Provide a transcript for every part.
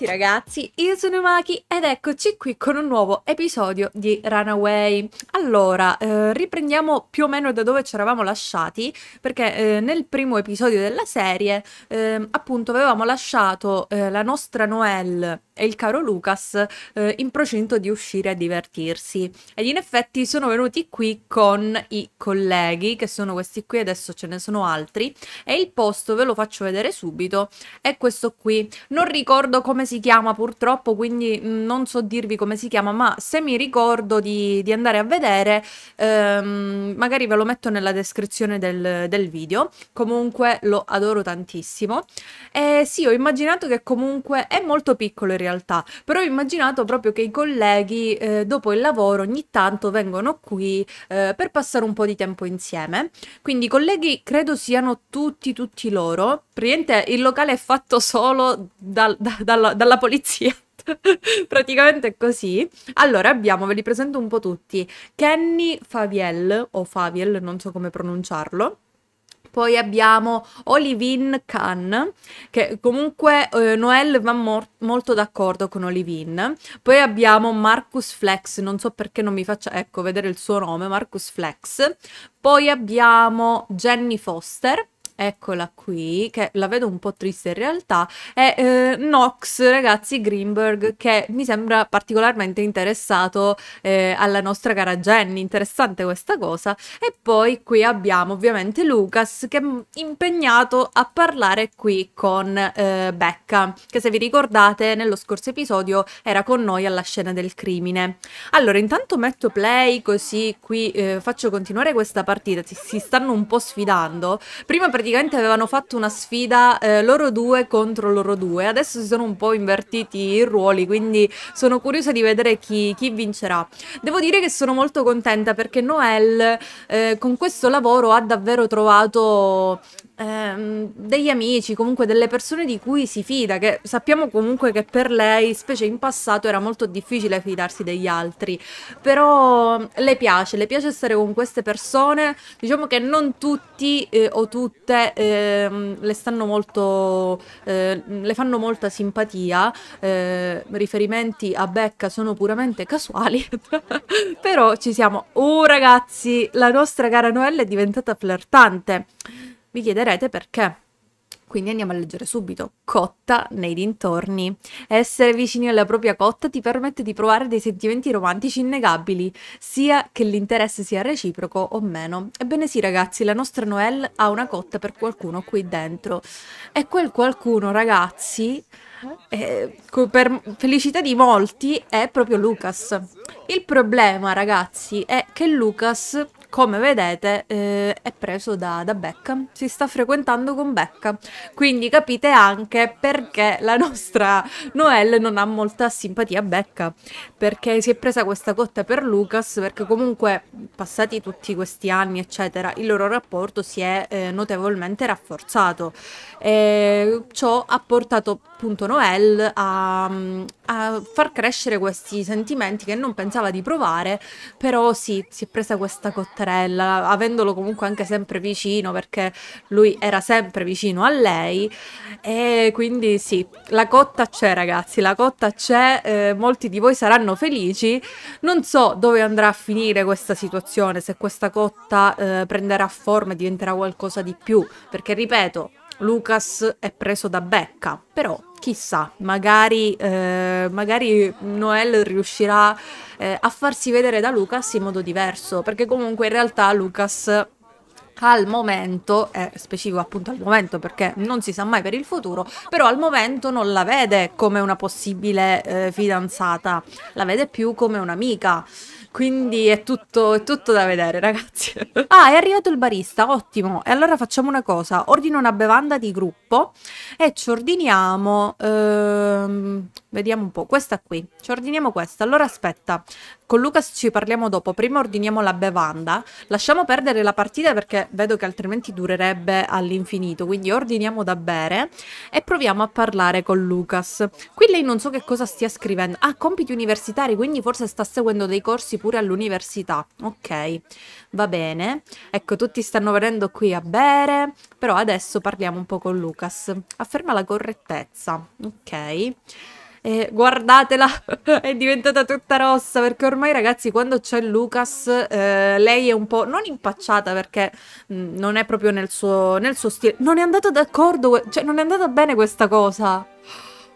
tutti ragazzi, io sono Maki ed eccoci qui con un nuovo episodio di Runaway. Allora, eh, riprendiamo più o meno da dove ci eravamo lasciati, perché eh, nel primo episodio della serie eh, appunto avevamo lasciato eh, la nostra Noelle e il caro Lucas eh, in procinto di uscire a divertirsi. Ed in effetti sono venuti qui con i colleghi, che sono questi qui, adesso ce ne sono altri, e il posto ve lo faccio vedere subito, è questo qui. Non ricordo come si chiama purtroppo, quindi mm, non so dirvi come si chiama, ma se mi ricordo di, di andare a vedere, ehm, magari ve lo metto nella descrizione del, del video. Comunque lo adoro tantissimo. E sì, ho immaginato che comunque è molto piccolo in realtà realtà, però ho immaginato proprio che i colleghi eh, dopo il lavoro ogni tanto vengono qui eh, per passare un po' di tempo insieme. Quindi i colleghi credo siano tutti, tutti loro. Praticamente il locale è fatto solo dal, da, dalla, dalla polizia. Praticamente è così. Allora abbiamo, ve li presento un po' tutti. Kenny Faviel o Faviel, non so come pronunciarlo poi abbiamo Olivine Khan, che comunque eh, Noel va molto d'accordo con Olivine. Poi abbiamo Marcus Flex, non so perché non mi faccia, ecco, vedere il suo nome, Marcus Flex. Poi abbiamo Jenny Foster, eccola qui, che la vedo un po' triste in realtà, è eh, Nox, ragazzi, Greenberg, che mi sembra particolarmente interessato eh, alla nostra cara Jenny, interessante questa cosa, e poi qui abbiamo ovviamente Lucas che è impegnato a parlare qui con eh, Becca, che se vi ricordate nello scorso episodio era con noi alla scena del crimine. Allora, intanto metto play così qui eh, faccio continuare questa partita, si, si stanno un po' sfidando, prima praticamente praticamente avevano fatto una sfida eh, loro due contro loro due. Adesso si sono un po' invertiti i ruoli, quindi sono curiosa di vedere chi, chi vincerà. Devo dire che sono molto contenta perché Noel eh, con questo lavoro ha davvero trovato ehm, degli amici, comunque delle persone di cui si fida, che sappiamo comunque che per lei, specie in passato, era molto difficile fidarsi degli altri, però mm, le piace, le piace stare con queste persone, diciamo che non tutti eh, o tutte eh, le stanno molto, eh, le fanno molta simpatia, eh, riferimenti a Becca sono puramente casuali, però ci siamo. Oh ragazzi, la nostra cara Noelle è diventata flirtante. Vi chiederete perché. Quindi andiamo a leggere subito. Cotta nei dintorni. Essere vicini alla propria cotta ti permette di provare dei sentimenti romantici innegabili, sia che l'interesse sia reciproco o meno. Ebbene sì ragazzi, la nostra Noelle ha una cotta per qualcuno qui dentro. E quel qualcuno ragazzi, eh, per felicità di molti, è proprio Lucas. Il problema ragazzi è che Lucas come vedete eh, è preso da, da Becca, si sta frequentando con Becca, quindi capite anche perché la nostra Noelle non ha molta simpatia a Becca, perché si è presa questa cotta per Lucas, perché comunque passati tutti questi anni eccetera, il loro rapporto si è eh, notevolmente rafforzato e ciò ha portato appunto Noelle a, a far crescere questi sentimenti che non pensava di provare, però sì, si è presa questa cotta sorella, avendolo comunque anche sempre vicino perché lui era sempre vicino a lei e quindi sì, la cotta c'è ragazzi, la cotta c'è, eh, molti di voi saranno felici, non so dove andrà a finire questa situazione, se questa cotta eh, prenderà forma e diventerà qualcosa di più, perché ripeto, Lucas è preso da Becca, però chissà, magari, eh, magari Noel riuscirà eh, a farsi vedere da Lucas in modo diverso, perché comunque in realtà Lucas al momento, è eh, specifico appunto al momento perché non si sa mai per il futuro, però al momento non la vede come una possibile eh, fidanzata, la vede più come un'amica. Quindi è tutto, è tutto da vedere, ragazzi. ah, è arrivato il barista, ottimo. E allora facciamo una cosa. Ordino una bevanda di gruppo e ci ordiniamo... Ehm Vediamo un po', questa qui, ci ordiniamo questa, allora aspetta, con Lucas ci parliamo dopo, prima ordiniamo la bevanda, lasciamo perdere la partita perché vedo che altrimenti durerebbe all'infinito, quindi ordiniamo da bere e proviamo a parlare con Lucas. Qui lei non so che cosa stia scrivendo, ah compiti universitari, quindi forse sta seguendo dei corsi pure all'università, ok, va bene, ecco tutti stanno venendo qui a bere, però adesso parliamo un po' con Lucas, afferma la correttezza, ok eh, guardatela, è diventata tutta rossa perché ormai ragazzi quando c'è Lucas eh, lei è un po' non impacciata perché mh, mm, non è proprio nel suo, nel suo stile, non è andata d'accordo, cioè non è andata bene questa cosa.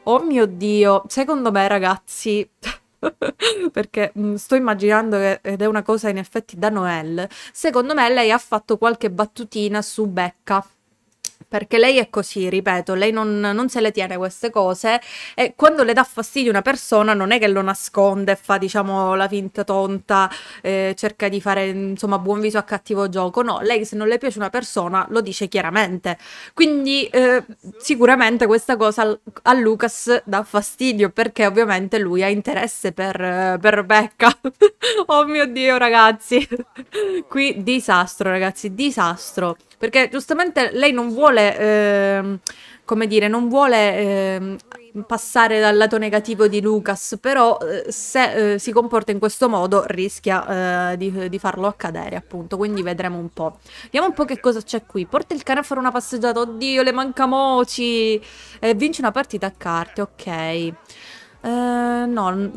Oh mio Dio, secondo me ragazzi... perché mh, mm, sto immaginando che, ed è una cosa in effetti da Noel, secondo me lei ha fatto qualche battutina su Becca perché lei è così, ripeto, lei non, non, se le tiene queste cose e quando le dà fastidio una persona non è che lo nasconde, e fa diciamo la finta tonta, eh, cerca di fare insomma buon viso a cattivo gioco, no, lei se non le piace una persona lo dice chiaramente, quindi eh, sicuramente questa cosa a Lucas dà fastidio perché ovviamente lui ha interesse per, per Rebecca, oh mio dio ragazzi, qui disastro ragazzi, disastro. Perché giustamente lei non vuole, eh, come dire, non vuole eh, passare dal lato negativo di Lucas, però eh, se eh, si comporta in questo modo rischia eh, di, di, farlo accadere, appunto. Quindi vedremo un po'. Vediamo un po' che cosa c'è qui. Porta il cane a fare una passeggiata, oddio, le manca moci! vince una partita a carte, ok. Eh, no,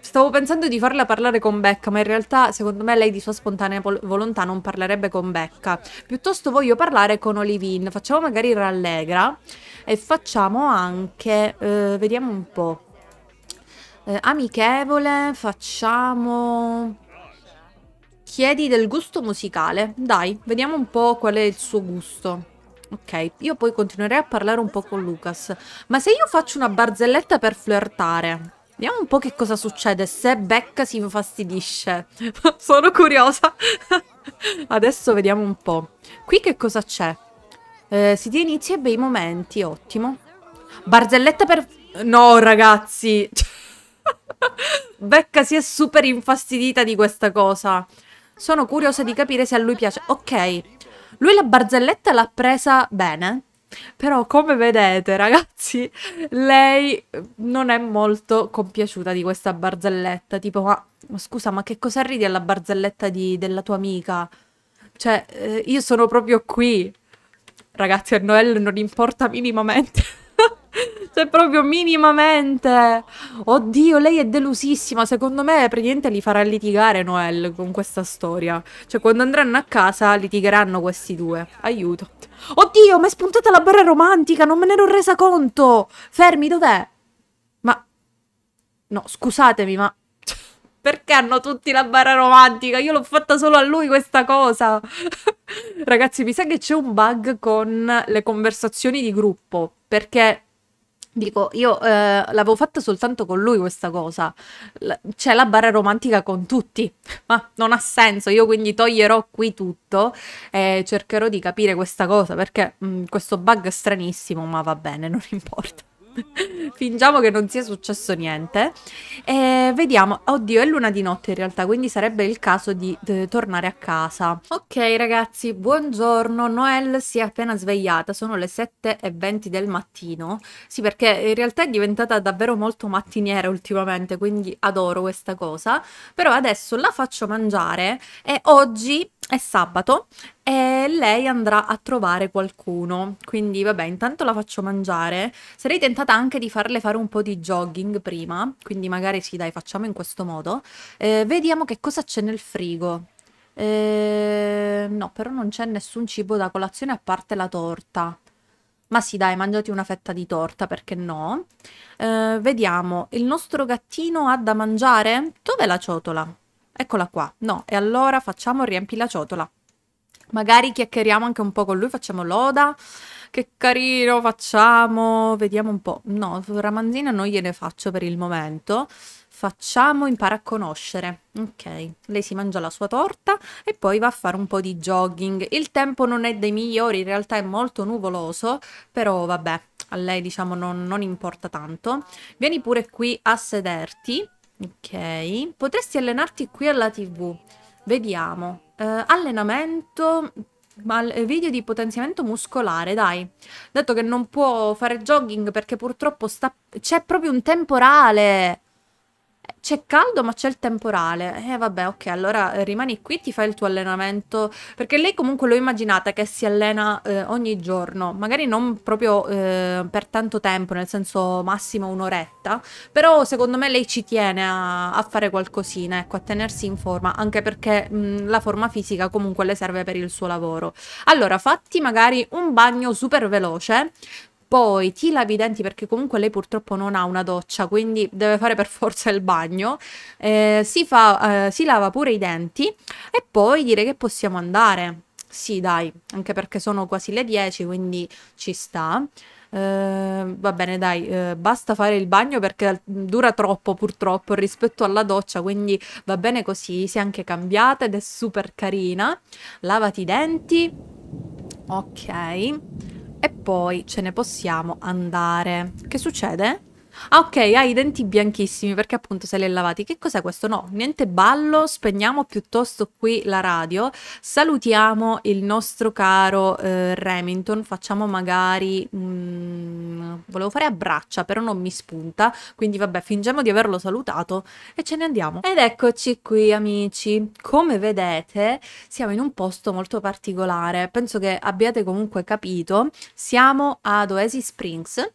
stavo pensando di farla parlare con Becca, ma in realtà secondo me lei di sua spontanea volontà non parlerebbe con Becca. Piuttosto voglio parlare con Olivine. Facciamo magari Rallegra e facciamo anche, uh, vediamo un po', uh, amichevole, facciamo... Chiedi del gusto musicale. Dai, vediamo un po' qual è il suo gusto. Ok, io poi continuerei a parlare un po' con Lucas. Ma se io faccio una barzelletta per flirtare, vediamo un po' che cosa succede se Becca si infastidisce. Sono curiosa. Adesso vediamo un po'. Qui che cosa c'è? Eh, si dia inizio ai bei momenti, ottimo. Barzelletta per... No, ragazzi! Becca si è super infastidita di questa cosa. Sono curiosa di capire se a lui piace. Ok, lui la barzelletta l'ha presa bene, però come vedete ragazzi, lei non è molto compiaciuta di questa barzelletta, tipo ma, scusa ma che cosa ridi alla barzelletta di, della tua amica? Cioè eh, io sono proprio qui, ragazzi a Noelle non importa minimamente Cioè, proprio minimamente. Oddio, lei è delusissima. Secondo me, praticamente li farà litigare Noel con questa storia. Cioè, quando andranno a casa, litigheranno questi due. Aiuto. Oddio, mi è spuntata la barra romantica. Non me ne ero resa conto. Fermi, dov'è? Ma... No, scusatemi, ma... Perché hanno tutti la barra romantica? Io l'ho fatta solo a lui questa cosa. Ragazzi, mi sa che c'è un bug con le conversazioni di gruppo. Perché Dico, io eh, l'avevo fatta soltanto con lui questa cosa, c'è cioè, la barra romantica con tutti, ma non ha senso, io quindi toglierò qui tutto e cercherò di capire questa cosa perché mh, mm, questo bug è stranissimo, ma va bene, non importa. Fingiamo che non sia successo niente. E vediamo. Oddio, è luna di notte in realtà, quindi sarebbe il caso di eh, tornare a casa. Ok ragazzi, buongiorno. Noel si è appena svegliata, sono le 7.20 del mattino. Sì, perché in realtà è diventata davvero molto mattiniera ultimamente, quindi adoro questa cosa. Però adesso la faccio mangiare e oggi è sabato e lei andrà a trovare qualcuno. Quindi vabbè, intanto la faccio mangiare. Sarei tentata anche di farle fare un po' di jogging prima, quindi magari sì, dai, facciamo in questo modo. Eh, vediamo che cosa c'è nel frigo. Eh, no, però non c'è nessun cibo da colazione a parte la torta. Ma sì, dai, mangiati una fetta di torta, perché no? Eh, vediamo, il nostro gattino ha da mangiare? Dov'è la ciotola? Eccola qua. No, e allora facciamo riempi la ciotola. Magari chiacchieriamo anche un po' con lui, facciamo l'oda. Che carino, facciamo, vediamo un po'. No, ramanzina non gliene faccio per il momento. Facciamo impara a conoscere. Ok, lei si mangia la sua torta e poi va a fare un po' di jogging. Il tempo non è dei migliori, in realtà è molto nuvoloso, però vabbè, a lei diciamo non, non importa tanto. Vieni pure qui a sederti. Ok, potresti allenarti qui alla tv. Vediamo eh, allenamento, eh, video di potenziamento muscolare, dai. Detto che non può fare jogging perché purtroppo sta... c'è proprio un temporale. C'è caldo ma c'è il temporale. Eh vabbè, ok, allora eh, rimani qui, ti fai il tuo allenamento. Perché lei comunque l'ho immaginata che si allena eh, ogni giorno. Magari non proprio eh, per tanto tempo, nel senso massimo un'oretta. Però secondo me lei ci tiene a, a, fare qualcosina, ecco, a tenersi in forma. Anche perché mh, mm, la forma fisica comunque le serve per il suo lavoro. Allora, fatti magari un bagno super veloce. Poi ti lavi i denti perché comunque lei purtroppo non ha una doccia, quindi deve fare per forza il bagno. Eh, si, fa, eh, si lava pure i denti e poi direi che possiamo andare. Sì, dai, anche perché sono quasi le 10, quindi ci sta. Uh, va bene, dai, uh, basta fare il bagno perché dura troppo purtroppo rispetto alla doccia, quindi va bene così, si è anche cambiata ed è super carina. Lavati i denti. Ok e poi ce ne possiamo andare. Che succede? Ah, ok, ha i denti bianchissimi perché appunto se li è lavati. Che cos'è questo? No, niente ballo, spegniamo piuttosto qui la radio. Salutiamo il nostro caro eh, Remington, facciamo magari... Mm, volevo fare a braccia, però non mi spunta, quindi vabbè, fingiamo di averlo salutato e ce ne andiamo. Ed eccoci qui, amici. Come vedete, siamo in un posto molto particolare. Penso che abbiate comunque capito. Siamo ad Oasis Springs,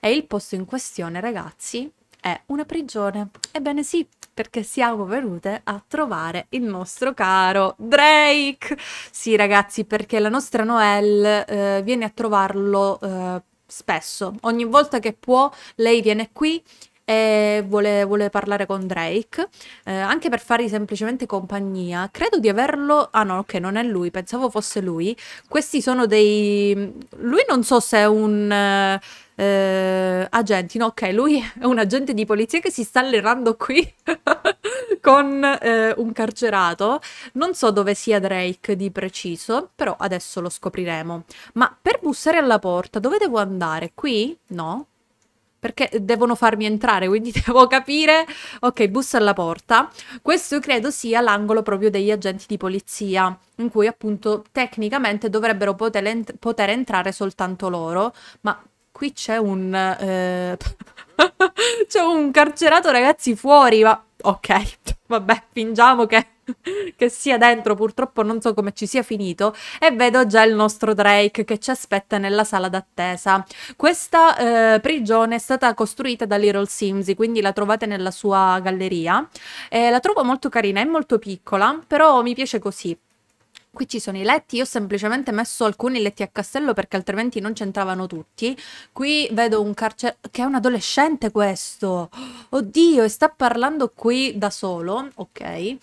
e il posto in questione, ragazzi, è una prigione. Ebbene sì, perché siamo venute a trovare il nostro caro Drake. Sì, ragazzi, perché la nostra Noelle eh, viene a trovarlo eh, spesso. Ogni volta che può, lei viene qui e vuole, vuole, parlare con Drake, eh, anche per fargli semplicemente compagnia. Credo di averlo... Ah no, ok, non è lui, pensavo fosse lui. Questi sono dei... Lui non so se è un... Eh, eh, agenti. No, ok, lui è un agente di polizia che si sta allenando qui con eh, un carcerato. Non so dove sia Drake di preciso, però adesso lo scopriremo. Ma per bussare alla porta, dove devo andare? Qui? No. Perché devono farmi entrare, quindi devo capire. Ok, bussa alla porta. Questo credo sia l'angolo proprio degli agenti di polizia, in cui appunto tecnicamente dovrebbero poter, ent poter entrare soltanto loro, ma qui c'è un... Eh... c'è un carcerato ragazzi fuori, ma... Ok, vabbè, fingiamo che... che sia dentro, purtroppo non so come ci sia finito, e vedo già il nostro Drake che ci aspetta nella sala d'attesa. Questa eh, prigione è stata costruita da Little Simsy, quindi la trovate nella sua galleria. Eh, la trovo molto carina, è molto piccola, però mi piace così qui ci sono i letti, io ho semplicemente messo alcuni letti a castello perché altrimenti non c'entravano tutti. Qui vedo un carcere... che è un adolescente questo! Oddio, e sta parlando qui da solo, ok. E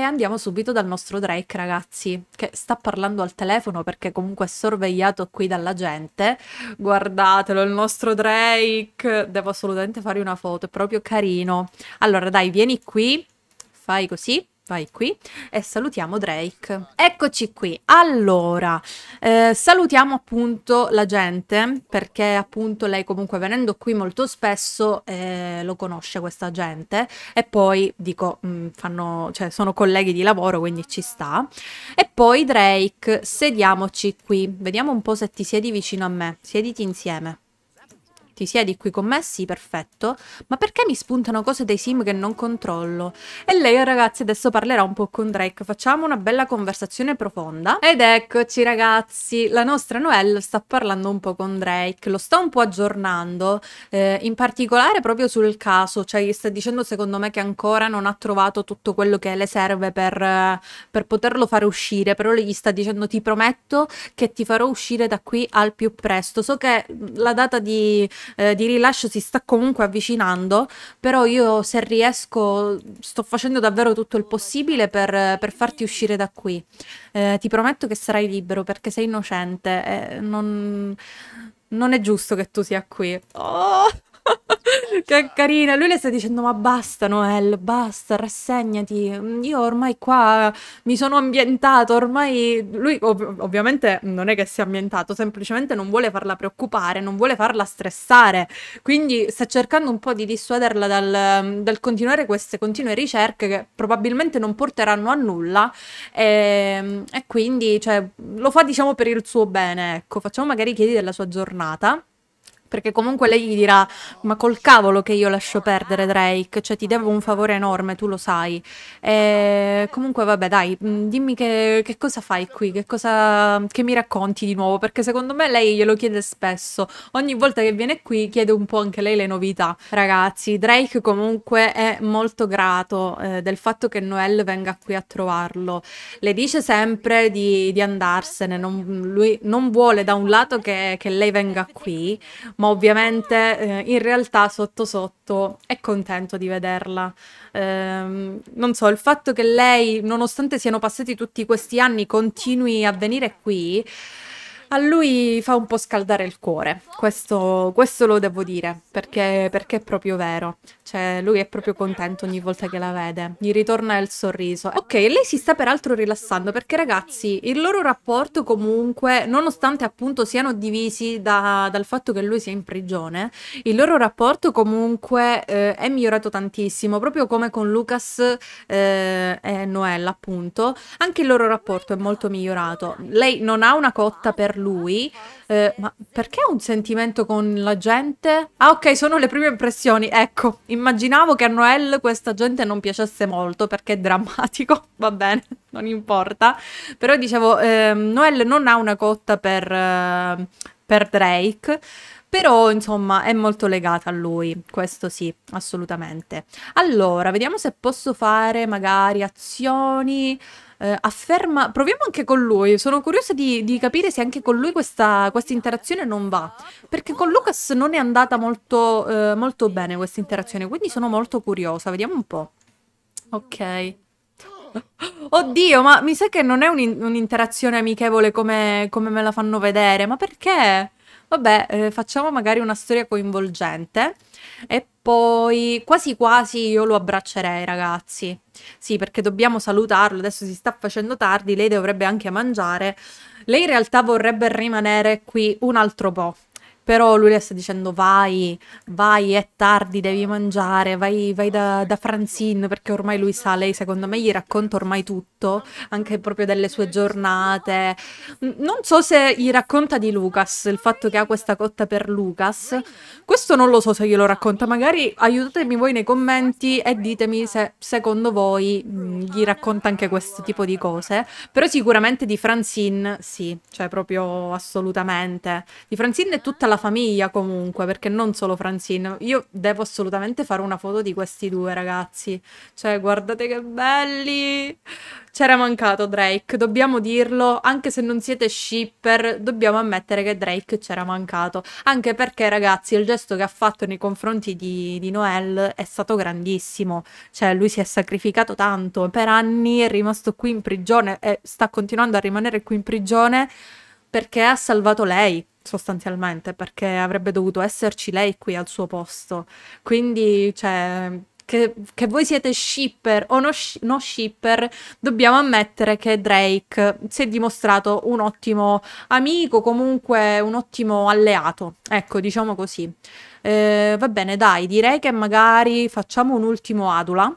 andiamo subito dal nostro Drake, ragazzi, che sta parlando al telefono perché comunque è sorvegliato qui dalla gente. Guardatelo, il nostro Drake! Devo assolutamente fare una foto, è proprio carino. Allora, dai, vieni qui, fai così vai qui e salutiamo Drake. Eccoci qui. Allora, eh, salutiamo appunto la gente perché appunto lei comunque venendo qui molto spesso eh, lo conosce questa gente e poi dico mh, mm, fanno, cioè sono colleghi di lavoro, quindi ci sta. E poi Drake, sediamoci qui. Vediamo un po' se ti siedi vicino a me. Siediti insieme ti siedi qui con me, sì, perfetto, ma perché mi spuntano cose dei sim che non controllo? E lei, ragazzi, adesso parlerà un po' con Drake, facciamo una bella conversazione profonda. Ed eccoci, ragazzi, la nostra Noelle sta parlando un po' con Drake, lo sta un po' aggiornando, eh, in particolare proprio sul caso, cioè gli sta dicendo secondo me che ancora non ha trovato tutto quello che le serve per, per poterlo fare uscire, però gli sta dicendo ti prometto che ti farò uscire da qui al più presto. So che la data di eh, di rilascio si sta comunque avvicinando, però io se riesco sto facendo davvero tutto il possibile per, per farti uscire da qui. Eh, ti prometto che sarai libero perché sei innocente, eh, non, non è giusto che tu sia qui. Oh! che carina. Lui le sta dicendo: Ma basta, Noel, basta, rassegnati. Io ormai qua mi sono ambientato. Ormai lui, ov ovviamente, non è che si è ambientato, semplicemente non vuole farla preoccupare, non vuole farla stressare. Quindi sta cercando un po' di dissuaderla dal, dal continuare queste continue ricerche che probabilmente non porteranno a nulla. E, ehm, e quindi cioè, lo fa, diciamo, per il suo bene. Ecco, facciamo magari chiedi della sua giornata perché comunque lei gli dirà, ma col cavolo che io lascio perdere Drake, cioè ti devo un favore enorme, tu lo sai. E comunque vabbè dai, mm, dimmi che, che cosa fai qui, che, cosa, che mi racconti di nuovo, perché secondo me lei glielo chiede spesso. Ogni volta che viene qui chiede un po' anche lei le novità. Ragazzi, Drake comunque è molto grato eh, del fatto che Noel venga qui a trovarlo. Le dice sempre di, di andarsene, non, lui non vuole da un lato che, che lei venga qui, ma ovviamente eh, in realtà sotto sotto è contento di vederla. Ehm, non so, il fatto che lei, nonostante siano passati tutti questi anni, continui a venire qui a lui fa un po' scaldare il cuore, questo, questo lo devo dire, perché, perché, è proprio vero, cioè lui è proprio contento ogni volta che la vede, gli ritorna il sorriso. Ok, lei si sta peraltro rilassando perché ragazzi, il loro rapporto comunque, nonostante appunto siano divisi da, dal fatto che lui sia in prigione, il loro rapporto comunque eh, è migliorato tantissimo, proprio come con Lucas eh, e Noel appunto, anche il loro rapporto è molto migliorato. Lei non ha una cotta per lui, eh, ma perché ha un sentimento con la gente? Ah ok, sono le prime impressioni, ecco, immaginavo che a Noel questa gente non piacesse molto perché è drammatico, va bene, non importa, però dicevo, eh, Noel non ha una cotta per, eh, per Drake, però insomma è molto legata a lui, questo sì, assolutamente. Allora, vediamo se posso fare magari azioni eh, afferma, proviamo anche con lui, sono curiosa di, di capire se anche con lui questa, questa, interazione non va, perché con Lucas non è andata molto, eh, molto bene questa interazione, quindi sono molto curiosa, vediamo un po'. Ok. Oddio, ma mi sa che non è un'interazione un amichevole come, come me la fanno vedere, ma perché? vabbè, eh, facciamo magari una storia coinvolgente e poi quasi quasi io lo abbraccerei, ragazzi. Sì, perché dobbiamo salutarlo, adesso si sta facendo tardi, lei dovrebbe anche mangiare. Lei in realtà vorrebbe rimanere qui un altro po', però lui le sta dicendo vai, vai, è tardi, devi mangiare, vai, vai da, da Francine perché ormai lui sa, lei secondo me gli racconta ormai tutto, anche proprio delle sue giornate. Non so se gli racconta di Lucas, il fatto che ha questa cotta per Lucas, questo non lo so se glielo racconta, magari aiutatemi voi nei commenti e ditemi se secondo voi mm, gli racconta anche questo tipo di cose, però sicuramente di Francine sì, cioè proprio assolutamente. Di Francine è tutta la la famiglia comunque, perché non solo Francine. Io devo assolutamente fare una foto di questi due ragazzi. Cioè, guardate che belli! C'era mancato Drake, dobbiamo dirlo, anche se non siete shipper, dobbiamo ammettere che Drake c'era mancato. Anche perché, ragazzi, il gesto che ha fatto nei confronti di, di Noel è stato grandissimo. Cioè, lui si è sacrificato tanto, per anni è rimasto qui in prigione e sta continuando a rimanere qui in prigione perché ha salvato lei sostanzialmente, perché avrebbe dovuto esserci lei qui al suo posto. Quindi, cioè, che, che, voi siete shipper o no, no, shipper, dobbiamo ammettere che Drake si è dimostrato un ottimo amico, comunque un ottimo alleato, ecco, diciamo così. Eh, va bene, dai, direi che magari facciamo un ultimo adula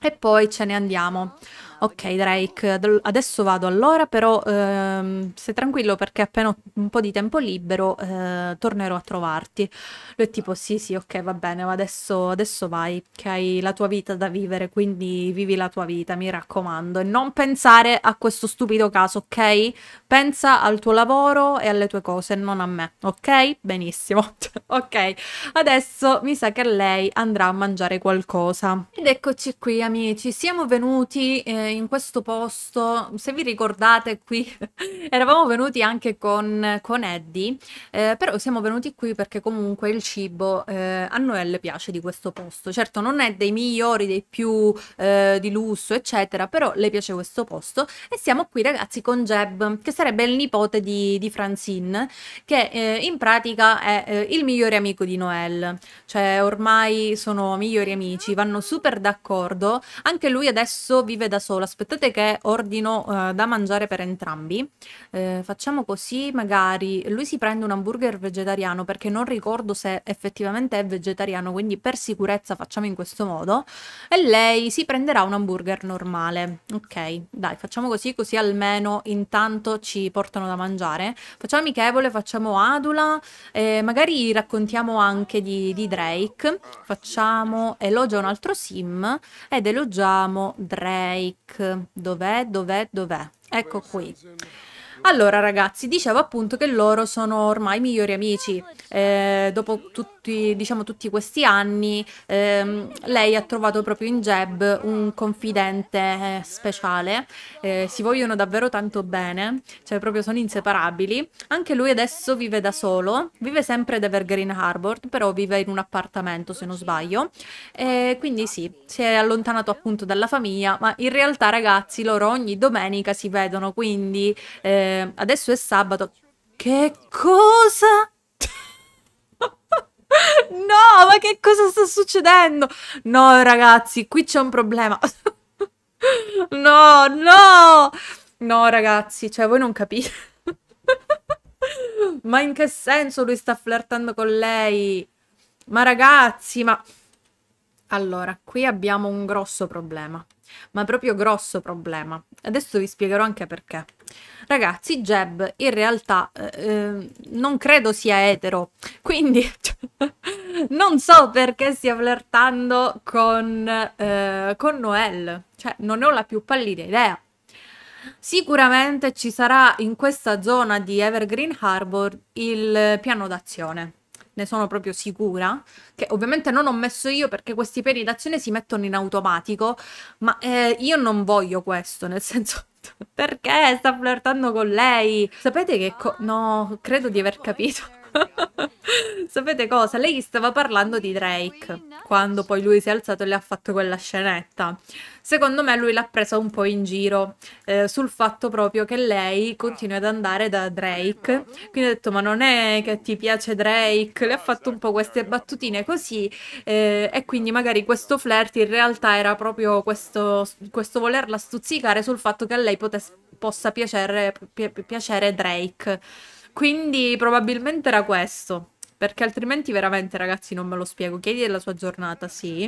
e poi ce ne andiamo. Ok Drake, adesso vado allora, però ehm, stai tranquillo perché appena ho un po' di tempo libero eh, tornerò a trovarti. Lui è tipo sì sì ok va bene, ma adesso, adesso vai, che hai la tua vita da vivere, quindi vivi la tua vita, mi raccomando. E non pensare a questo stupido caso, ok? Pensa al tuo lavoro e alle tue cose, non a me, ok? Benissimo, ok. Adesso mi sa che lei andrà a mangiare qualcosa. Ed eccoci qui amici, siamo venuti... Eh, in questo posto, se vi ricordate qui, eravamo venuti anche con, con Eddie, eh, però siamo venuti qui perché comunque il cibo eh, a Noelle piace di questo posto. Certo non è dei migliori, dei più eh, di lusso, eccetera, però le piace questo posto e siamo qui ragazzi con Jeb, che sarebbe il nipote di, di Francine, che eh, in pratica è eh, il migliore amico di Noelle. Cioè ormai sono migliori amici, vanno super d'accordo, anche lui adesso vive da solo sola, aspettate che ordino uh, da mangiare per entrambi. Eh, facciamo così, magari lui si prende un hamburger vegetariano perché non ricordo se effettivamente è vegetariano, quindi per sicurezza facciamo in questo modo. E lei si prenderà un hamburger normale. Ok, dai, facciamo così, così almeno intanto ci portano da mangiare. Facciamo amichevole, facciamo adula, eh, magari raccontiamo anche di, di Drake. Facciamo elogio a un altro sim ed elogiamo Drake. Dov'è? Dov'è? Dov'è? Ecco qui. Allora ragazzi, dicevo appunto che loro sono ormai migliori amici. Eh, dopo tutti, diciamo, tutti questi anni, ehm, lei ha trovato proprio in Jeb un confidente eh, speciale. Eh, si vogliono davvero tanto bene, cioè proprio sono inseparabili. Anche lui adesso vive da solo, vive sempre ad Evergreen Harbor, però vive in un appartamento se non sbaglio. Eh, quindi sì, si è allontanato appunto dalla famiglia, ma in realtà ragazzi loro ogni domenica si vedono, quindi... Eh, eh, adesso è sabato. Che cosa? no, ma che cosa sta succedendo? No, ragazzi, qui c'è un problema. no, no! No, ragazzi, cioè voi non capite. ma in che senso lui sta flirtando con lei? Ma ragazzi, ma... Allora, qui abbiamo un grosso problema ma proprio grosso problema. Adesso vi spiegherò anche perché. Ragazzi, Jeb in realtà eh, eh non credo sia etero, quindi non so perché stia flirtando con, eh, con Noel, cioè non ne ho la più pallida idea. Sicuramente ci sarà in questa zona di Evergreen Harbor il piano d'azione ne sono proprio sicura, che ovviamente non ho messo io perché questi piani d'azione si mettono in automatico, ma eh, io non voglio questo, nel senso perché sta flirtando con lei? Sapete che... no, credo di aver capito. Sapete cosa? Lei stava parlando di Drake quando poi lui si è alzato e le ha fatto quella scenetta. Secondo me lui l'ha presa un po' in giro eh, sul fatto proprio che lei continua ad andare da Drake. Quindi ha detto ma non è che ti piace Drake? Le ha fatto un po' queste battutine così eh, e quindi magari questo flirt in realtà era proprio questo, questo volerla stuzzicare sul fatto che a lei possa piacere, pi piacere Drake. Quindi probabilmente era questo. Perché altrimenti veramente, ragazzi, non me lo spiego. Chiedi della sua giornata, sì.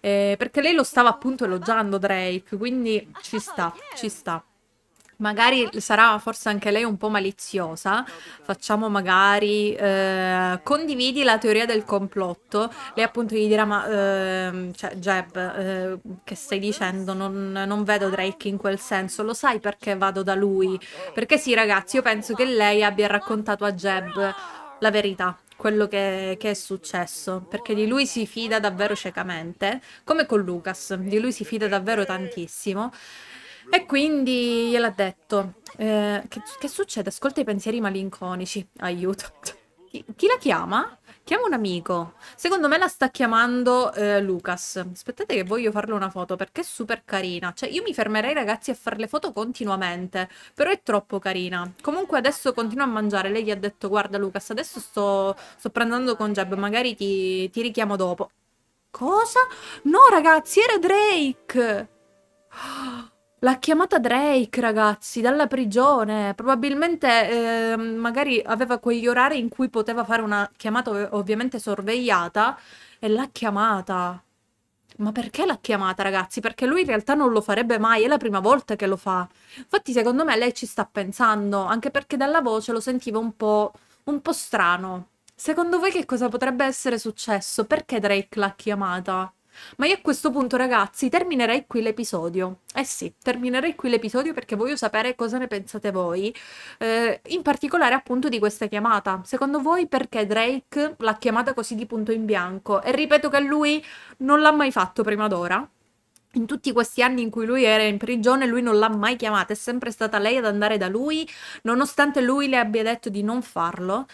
Eh, perché lei lo stava appunto elogiando Drake, quindi ci sta, ci sta magari sarà forse anche lei un po' maliziosa, facciamo magari eh, condividi la teoria del complotto, lei appunto gli dirà ma eh, cioè, Jeb eh, che stai dicendo non, non, vedo Drake in quel senso, lo sai perché vado da lui? Perché sì ragazzi io penso che lei abbia raccontato a Jeb la verità quello che, che è successo perché di lui si fida davvero ciecamente come con Lucas di lui si fida davvero tantissimo e quindi gliel'ha detto. Eh, che, che, succede? Ascolta i pensieri malinconici. Aiuto. Chi, chi, la chiama? Chiama un amico. Secondo me la sta chiamando eh, Lucas. Aspettate che voglio farle una foto perché è super carina. Cioè io mi fermerei ragazzi a fare le foto continuamente. Però è troppo carina. Comunque adesso continua a mangiare. Lei gli ha detto guarda Lucas adesso sto, sto prendendo con Jeb. Magari ti, ti richiamo dopo. Cosa? No ragazzi era Drake. Oh. L'ha chiamata Drake, ragazzi, dalla prigione. Probabilmente eh, magari aveva quegli orari in cui poteva fare una chiamata ovviamente sorvegliata e l'ha chiamata. Ma perché l'ha chiamata, ragazzi? Perché lui in realtà non lo farebbe mai, è la prima volta che lo fa. Infatti, secondo me lei ci sta pensando, anche perché dalla voce lo sentiva un po', un po strano. Secondo voi che cosa potrebbe essere successo? Perché Drake l'ha chiamata? Ma io a questo punto, ragazzi, terminerei qui l'episodio. Eh sì, terminerei qui l'episodio perché voglio sapere cosa ne pensate voi, eh, in particolare appunto di questa chiamata. Secondo voi perché Drake l'ha chiamata così di punto in bianco? E ripeto che lui non l'ha mai fatto prima d'ora, in tutti questi anni in cui lui era in prigione, lui non l'ha mai chiamata, è sempre stata lei ad andare da lui, nonostante lui le abbia detto di non farlo.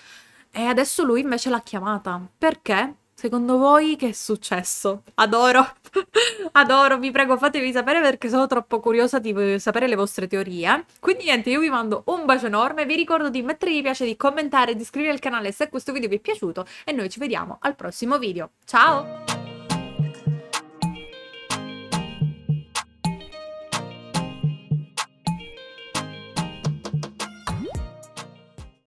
E adesso lui invece l'ha chiamata. Perché? Secondo voi che è successo? Adoro, adoro, vi prego fatemi sapere perché sono troppo curiosa di sapere le vostre teorie. Quindi niente, io vi mando un bacio enorme, vi ricordo di mettere mi piace, di commentare, di iscrivervi al canale se questo video vi è piaciuto e noi ci vediamo al prossimo video. Ciao!